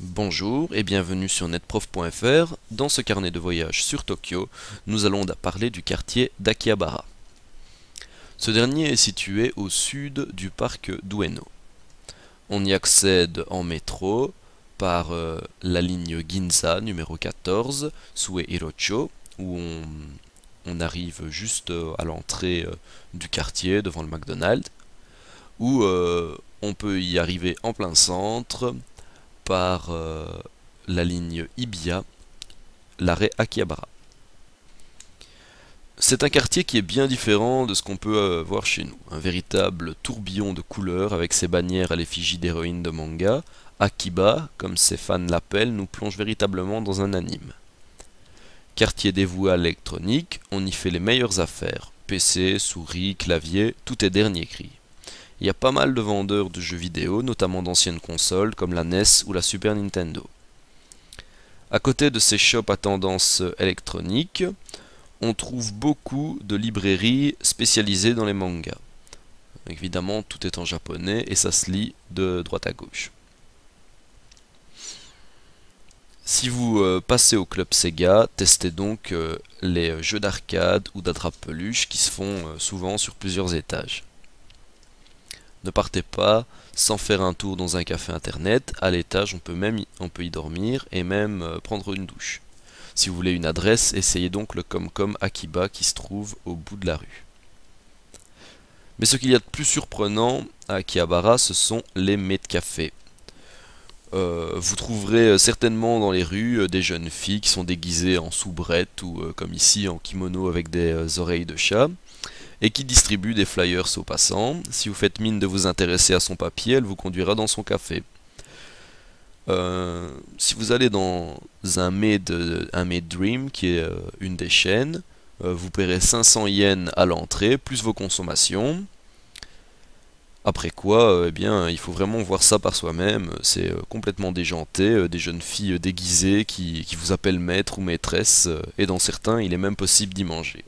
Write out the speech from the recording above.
Bonjour et bienvenue sur netprof.fr. Dans ce carnet de voyage sur Tokyo, nous allons parler du quartier d'Akihabara. Ce dernier est situé au sud du parc d'Ueno. On y accède en métro par euh, la ligne Ginza numéro 14, Sue Hirocho, où on, arrive juste euh, à l'entrée euh, du quartier devant le McDonald's, où on peut y arriver en plein centre par euh, la ligne Ibia, l'arrêt Akihabara. C'est un quartier qui est bien différent de ce qu'on peut euh, voir chez nous. Un véritable tourbillon de couleurs avec ses bannières à l'effigie d'héroïnes de manga. Akiba, comme ses fans l'appellent, nous plonge véritablement dans un anime. Quartier dévoué à l'électronique, on y fait les meilleures affaires. PC, souris, clavier, tout est dernier cri il y a pas mal de vendeurs de jeux vidéo, notamment d'anciennes consoles comme la NES ou la Super Nintendo. À côté de ces shops à tendance électronique, on trouve beaucoup de librairies spécialisées dans les mangas. Évidemment, tout est en japonais et ça se lit de droite à gauche. Si vous euh, passez au club Sega, testez donc euh, les jeux d'arcade ou d'attrape-peluche qui se font euh, souvent sur plusieurs étages. Ne partez pas sans faire un tour dans un café internet. À l'étage, on peut même y, on peut y dormir et même euh, prendre une douche. Si vous voulez une adresse, essayez donc le Comcom Akiba qui se trouve au bout de la rue. Mais ce qu'il y a de plus surprenant à Akihabara, ce sont les mets de café. Euh, vous trouverez euh, certainement dans les rues des jeunes filles qui sont déguisées en soubrettes ou comme ici en kimono avec des oreilles de chat et qui distribue des flyers aux passants. Si vous faites mine de vous intéresser à son papier, elle vous conduira dans son café. Euh, si vous allez dans un Made, un Dream, qui est euh, une des chaînes, euh, vous paierez 500 yens à l'entrée, plus vos consommations. Après quoi, eh bien, il faut vraiment voir ça par soi-même. C'est complètement déjanté, des jeunes filles déguisées qui, qui vous appellent maître ou maîtresse, et dans certains, il est même possible d'y manger.